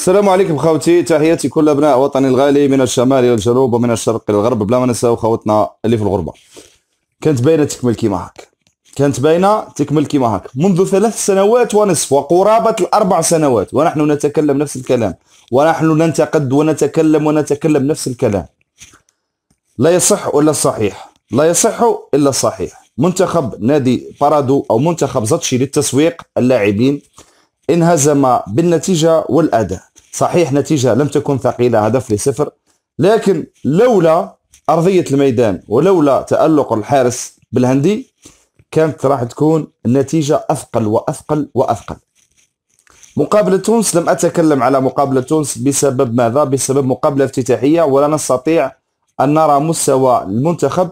السلام عليكم خوتي تحياتي كل ابناء وطني الغالي من الشمال الى الجنوب ومن الشرق الى الغرب بلا ما نساو خوتنا اللي في الغربه كانت باينه تكمل كيما هاك كانت باينه تكمل كيما هاك منذ ثلاث سنوات ونصف وقرابه الاربع سنوات ونحن نتكلم نفس الكلام ونحن ننتقد ونتكلم ونتكلم نفس الكلام لا يصح الا الصحيح لا يصح الا الصحيح منتخب نادي بارادو او منتخب زاتشي للتسويق اللاعبين انهزم بالنتيجه والاداء صحيح نتيجة لم تكن ثقيلة هدف لصفر لكن لولا أرضية الميدان ولولا تألق الحارس بالهندي كانت راح تكون النتيجة أثقل وأثقل وأثقل مقابلة تونس لم أتكلم على مقابلة تونس بسبب ماذا؟ بسبب مقابلة افتتاحية ولا نستطيع أن نرى مستوى المنتخب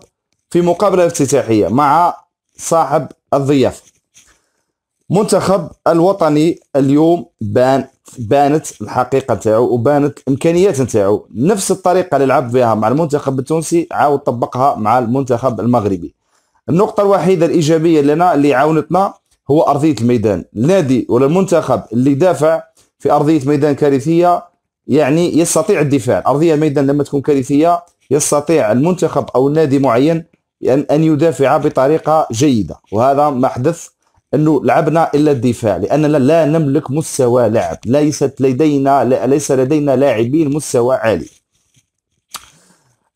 في مقابلة افتتاحية مع صاحب الضيافة منتخب الوطني اليوم بان بانت الحقيقه نتاعو وبانت الامكانيات نتاعو نفس الطريقه اللي لعب بها مع المنتخب التونسي عاود طبقها مع المنتخب المغربي النقطه الوحيده الايجابيه لنا اللي عاونتنا هو ارضيه الميدان النادي ولا المنتخب اللي دافع في ارضيه ميدان كارثيه يعني يستطيع الدفاع ارضيه الميدان لما تكون كارثيه يستطيع المنتخب او النادي معين ان يدافع بطريقه جيده وهذا ما حدث انه لعبنا الا الدفاع لاننا لا نملك مستوى لعب ليست لدينا ليس لدينا لاعبين مستوى عالي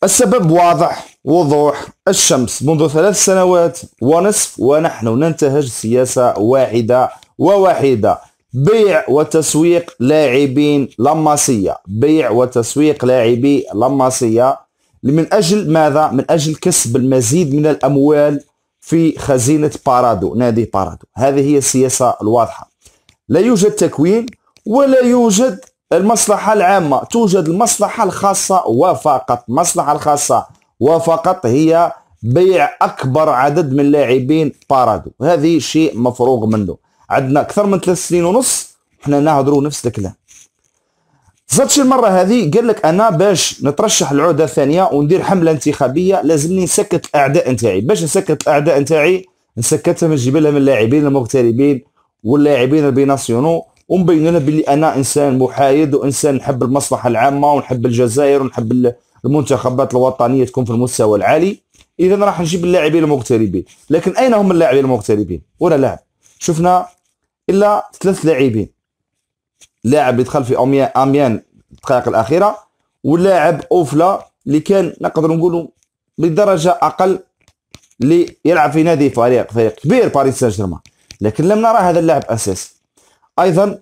السبب واضح وضوح الشمس منذ ثلاث سنوات ونصف ونحن ننتهج سياسة واحدة وواحدة بيع وتسويق لاعبين لماسية بيع وتسويق لاعبي لماسية من أجل ماذا؟ من أجل كسب المزيد من الأموال في خزينة بارادو نادي بارادو هذه هي السياسة الواضحة لا يوجد تكوين ولا يوجد المصلحة العامة توجد المصلحة الخاصة وفقط المصلحة الخاصة وفقط هي بيع أكبر عدد من لاعبين بارادو هذه شيء مفروغ منه عندنا أكثر من ثلاث سنين ونص احنا نهضروا نفس الكلام فهمتش المره هذه قال لك انا باش نترشح العوده الثانيه وندير حمله انتخابيه لازمني نسكت الاعداء نتاعي باش نسكت الاعداء نتاعي نسكتهم من لهم من اللاعبين المغتربين واللاعبين البيناسيونو ونبين لهم بلي انا انسان محايد وانسان نحب المصلحه العامه ونحب الجزائر ونحب المنتخبات الوطنيه تكون في المستوى العالي اذا راح نجيب اللاعبين المغتربين لكن اين هم اللاعبين المغتربين ولا لاعب شفنا الا ثلاث لاعبين لاعب اللي دخل في اميان الدقائق الاخيره ولاعب اوفلا اللي كان نقدر نقولوا بدرجه اقل اللي يلعب في نادي فريق فريق كبير باريس سان جيرمان لكن لم نرى هذا اللاعب اساسي ايضا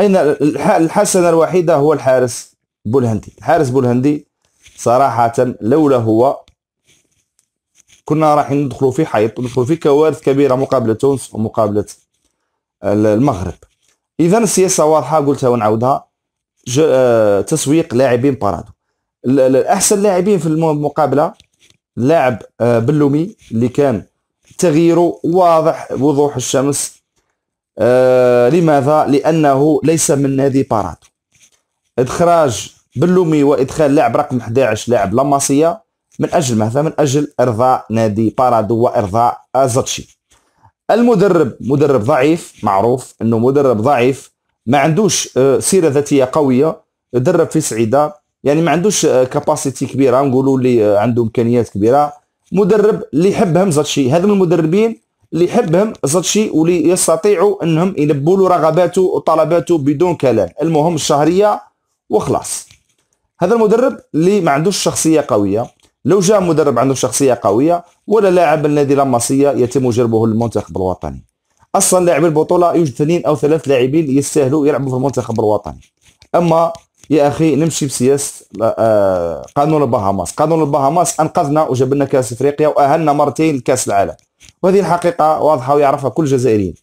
اين الحسنه الوحيده هو الحارس بولهندي الحارس بولهندي صراحه لولا هو كنا راح ندخلوا في حيط وندخلوا في كوارث كبيره مقابله تونس ومقابله المغرب اذا السياسه واضحه قلتها ونعاودها آه، تسويق لاعبين بارادو الاحسن لاعبين في المقابله لاعب آه، بلومي اللي كان تغييره واضح وضوح الشمس آه لماذا لانه ليس من نادي بارادو ادخراج بلومي وادخال لاعب رقم 11 لاعب لاماسيا من اجل ماذا من اجل ارضاء نادي بارادو وارضاء ازاتشي المدرب مدرب ضعيف معروف انه مدرب ضعيف ما عندوش آه، سيره ذاتيه قويه درب في صعيده يعني ما عندوش كاباسيتي آه، كبيره نقولوا اللي آه، عنده امكانيات كبيره مدرب اللي يحبهم زاتشي هذا من المدربين اللي يحبهم زاتشي واللي يستطيعوا انهم يلبوا له رغباته وطلباته بدون كلام المهم الشهريه وخلاص هذا المدرب اللي ما عندوش شخصيه قويه لو جاء مدرب عنده شخصيه قويه ولا لاعب النادي لاماسيا يتم جربه للمنتخب الوطني اصلا لاعب البطوله يوجد اثنين او ثلاث لاعبين يستاهلوا يلعبوا في المنتخب الوطني اما يا اخي نمشي بسياسه آه، قانون البهاماس قانون البهاماس انقذنا وجبنا كاس افريقيا واهلنا مرتين كاس العالم وهذه الحقيقه واضحه ويعرفها كل الجزائريين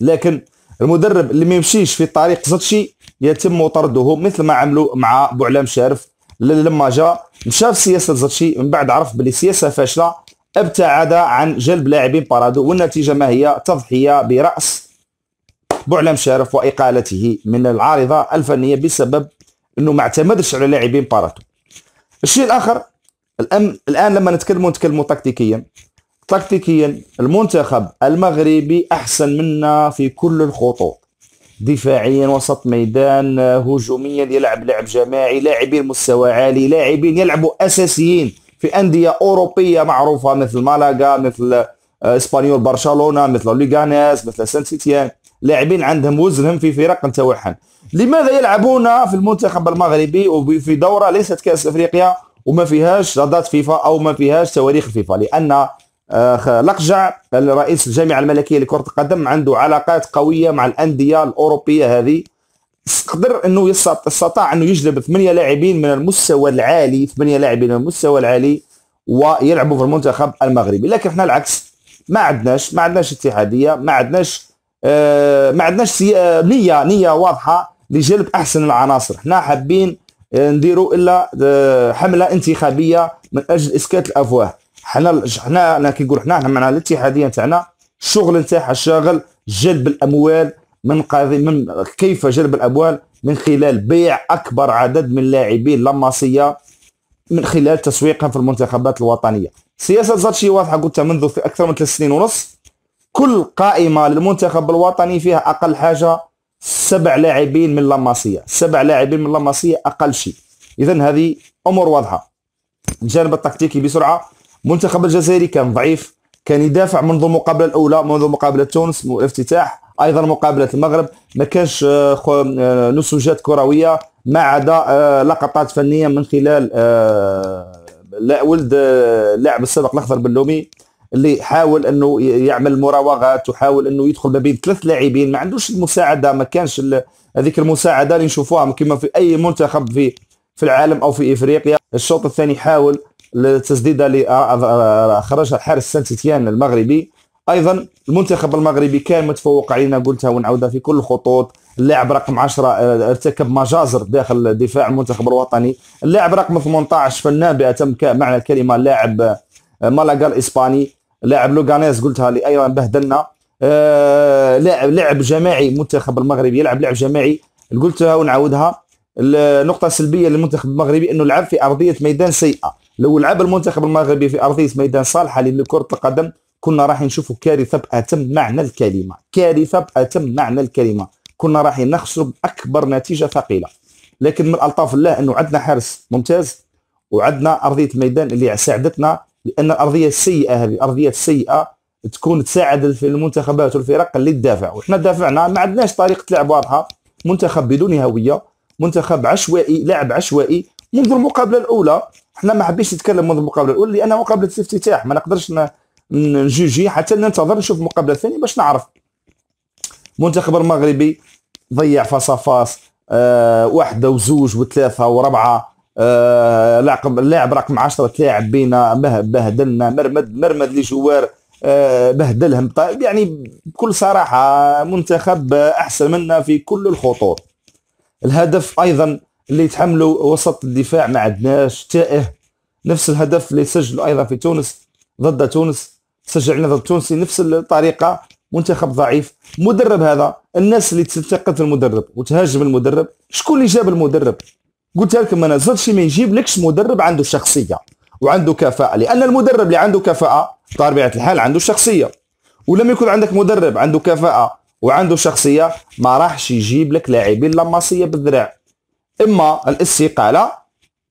لكن المدرب اللي ما يمشيش في طريق زتشي يتم طرده مثل ما عملوا مع بوعلام شارف لما جاء مشى في سياسه زاتشي من بعد عرف بلي سياسه فاشله ابتعد عن جلب لاعبين بارادو والنتيجه ما هي تضحيه براس بوعلام شارف واقالته من العارضه الفنيه بسبب انه ما اعتمدش على لاعبين بارادو الشيء الاخر الان الان لما نتكلموا نتكلموا تكتيكيا تكتيكيا المنتخب المغربي احسن منا في كل الخطوط دفاعيا وسط ميدان هجوميا يلعب لعب جماعي لاعبين مستوى عالي لاعبين يلعبوا اساسيين في انديه اوروبيه معروفه مثل مالاغا مثل آه، اسبانيول برشلونه مثل ليغانيس مثل سان سيتيان لاعبين عندهم وزنهم في فرق نتاعهم لماذا يلعبون في المنتخب المغربي وفي دوره ليست كاس افريقيا وما فيهاش رادات فيفا او ما فيهاش تواريخ فيفا لان لقجع الرئيس الجامعه الملكيه لكره القدم عنده علاقات قويه مع الانديه الاوروبيه هذه قدر انه استطاع انه يجلب ثمانيه لاعبين من المستوى العالي ثمانيه لاعبين من المستوى العالي ويلعبوا في المنتخب المغربي لكن احنا العكس ما عندناش ما عندناش اتحاديه ما عندناش اه ما عندناش آه، نيه نيه واضحه لجلب احسن العناصر احنا حابين نديروا الا آه، حمله انتخابيه من اجل اسكات الافواه حنا حنا انا كيقول حنا حنا معنا الاتحاديه تاعنا الشغل نتاعها شاغل جلب الاموال من قاضي من كيف جلب الاموال من خلال بيع اكبر عدد من لاعبين لاماسيا من خلال تسويقهم في المنتخبات الوطنيه سياسه زاتشي واضحه قلتها منذ في اكثر من ثلاث سنين ونص كل قائمه للمنتخب الوطني فيها اقل حاجه سبع لاعبين من لاماسيا سبع لاعبين من لاماسيا اقل شيء اذا هذه امور واضحه الجانب التكتيكي بسرعه المنتخب الجزائري كان ضعيف كان يدافع منذ المقابله الاولى منذ مقابله تونس الافتتاح ايضا مقابله المغرب ما كانش آه، آه، نسوجات كرويه ما عدا آه، لقطات فنيه من خلال ولد اللاعب السابق الاخضر بلومي اللي حاول انه يعمل مراوغات وحاول انه يدخل ما بين ثلاث لاعبين ما عندوش المساعده ما كانش هذيك المساعده اللي نشوفوها كما في اي منتخب في في العالم او في افريقيا الشوط الثاني حاول التسديده آه، اللي آه، آه، خرجها الحارس سان المغربي ايضا المنتخب المغربي كان متفوق علينا قلتها ونعاودها في كل الخطوط اللاعب رقم 10 ارتكب مجازر داخل دفاع المنتخب الوطني اللاعب رقم 18 فنان بأتم معنى الكلمه اللاعب مالاغا الاسباني لاعب لوغانيز قلتها اللي ايضا بهدلنا لاعب لعب جماعي منتخب المغرب يلعب لعب جماعي قلتها ونعاودها النقطه السلبيه للمنتخب المغربي انه لعب في ارضيه ميدان سيئه لو لعب المنتخب المغربي في ارضيه ميدان صالحه لكره القدم كنا راح نشوفوا كارثه باتم معنى الكلمه كارثه باتم معنى الكلمه كنا راح نخسر باكبر نتيجه ثقيله لكن من الطاف الله انه عندنا حارس ممتاز وعندنا ارضيه ميدان اللي ساعدتنا لان الارضيه السيئه هذه الارضيه السيئه تكون تساعد في المنتخبات والفرق اللي تدافع وحنا دافعنا ما عندناش طريقه لعب واضحه منتخب بدون هويه منتخب عشوائي لاعب عشوائي منذ المقابله الاولى حنا ما حبيتش نتكلم منذ المقابله الاولى لان مقابله الافتتاح ما نقدرش نجوجي حتى ننتظر نشوف المقابله الثانيه باش نعرف منتخب المغربي ضيع فاس آه واحده وزوج وثلاثه وربعه آه لاعب اللاعب رقم 10 تلاعب بينا بهدلنا مرمد مرمد لي جوار آه بهدلهم طيب يعني بكل صراحه منتخب احسن منا في كل الخطوط الهدف ايضا اللي يتحملوا وسط الدفاع ما عندناش تائه نفس الهدف اللي سجلوا ايضا في تونس ضد تونس سجل علينا ضد تونسي نفس الطريقه منتخب ضعيف مدرب هذا الناس اللي تنتقد المدرب وتهاجم المدرب شكون اللي جاب المدرب قلت لكم انا زاد شي ما يجيب لكش مدرب عنده شخصيه وعنده كفاءه لان المدرب اللي عنده كفاءه طبيعه الحال عنده شخصيه ولما يكون عندك مدرب عنده كفاءه وعنده شخصيه ما راحش يجيب لك لاعبين لماسيه بالذراع اما الاستقاله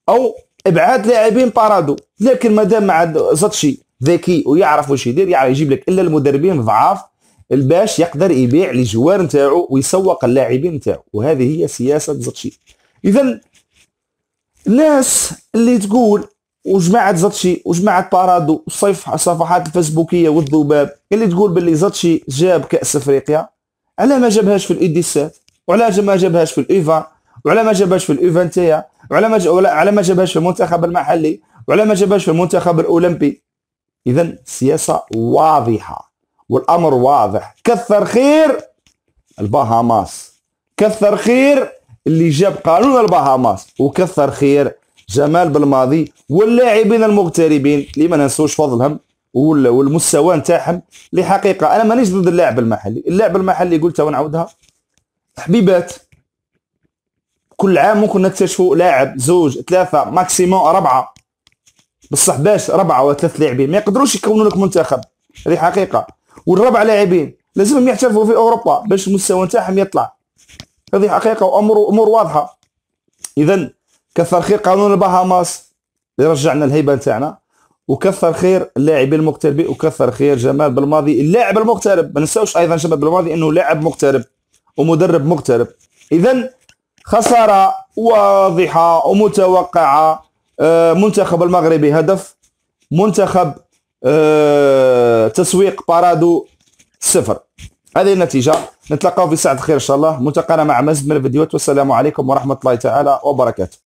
او ابعاد لاعبين بارادو لكن مادام ما عاد زاتشي ذكي ويعرف واش يدير يعرف يجيب لك الا المدربين ضعاف الباش يقدر يبيع الجوار نتاعو ويسوق اللاعبين نتاعو وهذه هي سياسه زاتشي اذا الناس اللي تقول وجماعه زاتشي وجماعه بارادو وصيف الصفحات الفيسبوكيه والذباب اللي تقول باللي زاتشي جاب كاس افريقيا على ما جابهاش في الايديسات وعلى ما جابهاش في الايفا وعلى ما جابهاش في الايفنتيا وعلى ما على ما جابهاش في المنتخب المحلي وعلى ما جابهاش في المنتخب الاولمبي اذا سياسه واضحه والامر واضح كثر خير البهاماس كثر خير اللي جاب قانون البهاماس وكثر خير جمال بالماضي واللاعبين المغتربين اللي ما ننسوش فضلهم والمستوى نتاعهم لحقيقه انا مانيش ضد اللاعب المحلي اللاعب المحلي قلتها ونعاودها حبيبات كل عام ممكن نكتشفوا لاعب زوج ثلاثه ماكسيموم اربعه بصح باش ربعه ولا ثلاث لاعبين ما يقدروش يكونوا لك منتخب هذه حقيقه والربع لاعبين لازمهم يحترفوا في اوروبا باش المستوى نتاعهم يطلع هذه حقيقه وامور امور واضحه اذا كثر خير قانون البهاماس اللي رجعنا الهيبه نتاعنا وكثر خير اللاعبين المغتربين وكثر خير جمال بالماضي اللاعب المغترب ما ننساوش ايضا جمال بالماضي انه لاعب مغترب ومدرب مغترب اذا خسارة واضحة ومتوقعة آه، منتخب المغربي هدف منتخب آه، تسويق بارادو صفر هذه النتيجة نتلقاو في ساعة الخير إن شاء الله ملتقانا مع مزيد من الفيديوهات والسلام عليكم ورحمة الله تعالى وبركاته